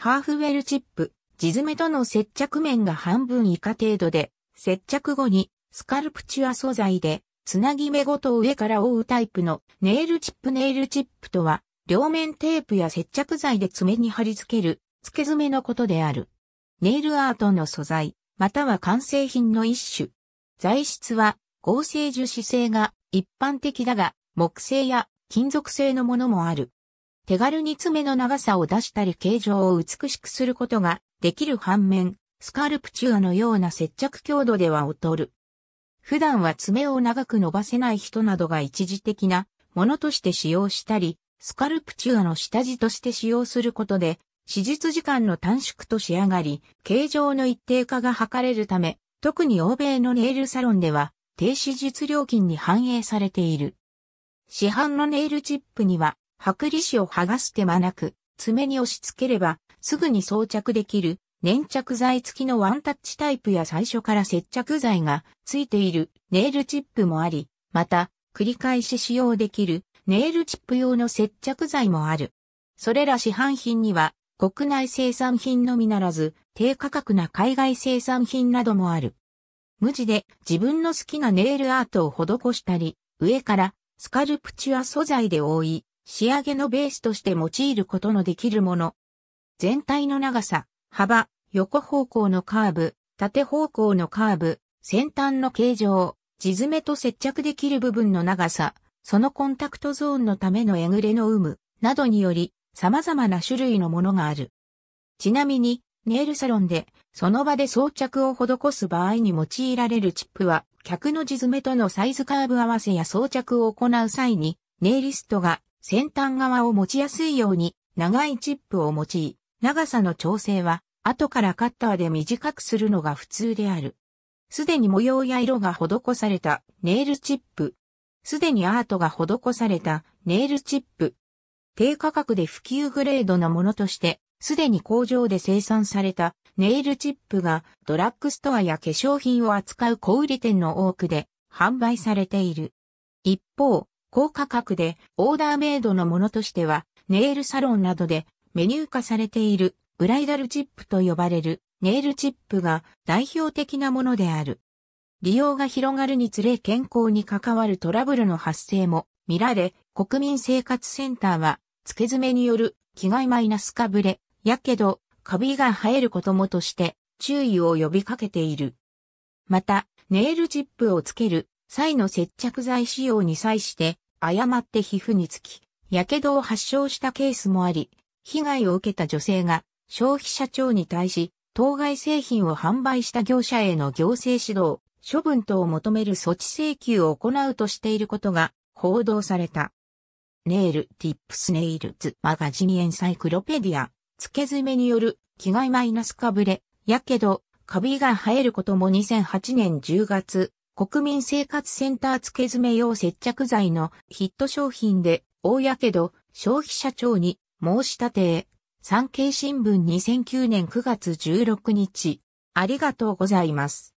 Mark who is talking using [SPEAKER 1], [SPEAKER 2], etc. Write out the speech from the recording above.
[SPEAKER 1] ハーフウェルチップ、地爪との接着面が半分以下程度で、接着後にスカルプチュア素材で、つなぎ目ごと上から覆うタイプのネイルチップネイルチップとは、両面テープや接着剤で爪に貼り付ける、付け爪のことである。ネイルアートの素材、または完成品の一種。材質は合成樹脂製が一般的だが、木製や金属製のものもある。手軽に爪の長さを出したり形状を美しくすることができる反面、スカルプチュアのような接着強度では劣る。普段は爪を長く伸ばせない人などが一時的なものとして使用したり、スカルプチュアの下地として使用することで、手術時間の短縮と仕上がり、形状の一定化が図れるため、特に欧米のネイルサロンでは、低手術料金に反映されている。市販のネイルチップには、剥離紙を剥がす手間なく、爪に押し付ければ、すぐに装着できる、粘着剤付きのワンタッチタイプや最初から接着剤が付いているネイルチップもあり、また、繰り返し使用できるネイルチップ用の接着剤もある。それら市販品には、国内生産品のみならず、低価格な海外生産品などもある。無地で自分の好きなネイルアートを施したり、上からスカルプチュア素材で覆い、仕上げのベースとして用いることのできるもの。全体の長さ、幅、横方向のカーブ、縦方向のカーブ、先端の形状、地爪と接着できる部分の長さ、そのコンタクトゾーンのためのえぐれの有無、などにより、様々な種類のものがある。ちなみに、ネイルサロンで、その場で装着を施す場合に用いられるチップは、客の地爪とのサイズカーブ合わせや装着を行う際に、ネイリストが先端側を持ちやすいように長いチップを用い、長さの調整は後からカッターで短くするのが普通である。すでに模様や色が施されたネイルチップ。すでにアートが施されたネイルチップ。低価格で普及グレードなものとして、すでに工場で生産されたネイルチップがドラッグストアや化粧品を扱う小売店の多くで販売されている。一方、高価格でオーダーメイドのものとしては、ネイルサロンなどでメニュー化されているブライダルチップと呼ばれるネイルチップが代表的なものである。利用が広がるにつれ健康に関わるトラブルの発生も見られ、国民生活センターは、付け爪による着替えマイナスかぶれ、やけど、カビが生えることもとして注意を呼びかけている。また、ネイルチップをつける際の接着剤使用に際して誤って皮膚につき、火傷を発症したケースもあり、被害を受けた女性が消費者庁に対し、当該製品を販売した業者への行政指導、処分等を求める措置請求を行うとしていることが報道された。ネイル、ティップスネイルズ、マガジンエンサイクロペディア、付け爪による着替えマイナスかぶれ、やけど、カビが生えることも2008年10月、国民生活センター付け爪用接着剤のヒット商品で、大やけど消費者庁に申し立てへ、産経新聞2009年9月16日、ありがとうございます。